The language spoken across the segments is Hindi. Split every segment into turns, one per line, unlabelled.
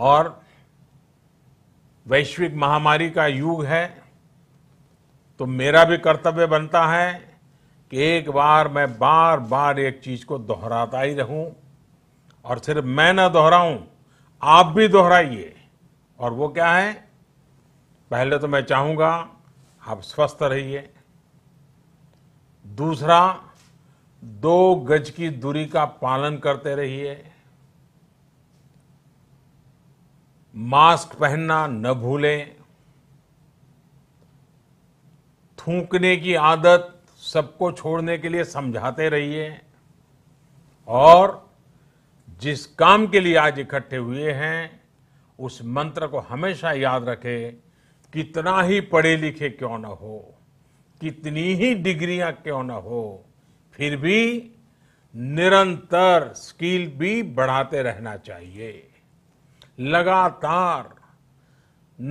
और वैश्विक महामारी का युग है तो मेरा भी कर्तव्य बनता है कि एक बार मैं बार बार एक चीज को दोहराता ही रहूं और सिर्फ मैं ना दोहराऊं आप भी दोहराइए और वो क्या है पहले तो मैं चाहूंगा आप स्वस्थ रहिए दूसरा दो गज की दूरी का पालन करते रहिए मास्क पहनना न भूलें थूकने की आदत सबको छोड़ने के लिए समझाते रहिए और जिस काम के लिए आज इकट्ठे हुए हैं उस मंत्र को हमेशा याद रखें कितना ही पढ़े लिखे क्यों न हो कितनी ही डिग्रियां क्यों न हो फिर भी निरंतर स्किल भी बढ़ाते रहना चाहिए लगातार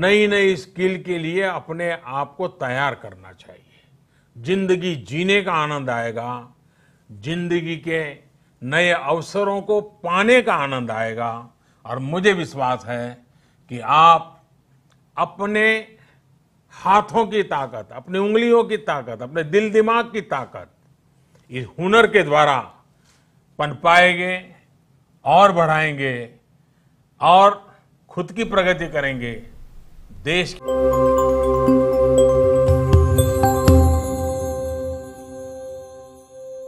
नई नई स्किल के लिए अपने आप को तैयार करना चाहिए जिंदगी जीने का आनंद आएगा जिंदगी के नए अवसरों को पाने का आनंद आएगा और मुझे विश्वास है कि आप अपने हाथों की ताकत अपनी उंगलियों की ताकत अपने दिल दिमाग की ताकत इस हुनर के द्वारा पनपाएंगे और बढ़ाएंगे और खुद की प्रगति करेंगे देश की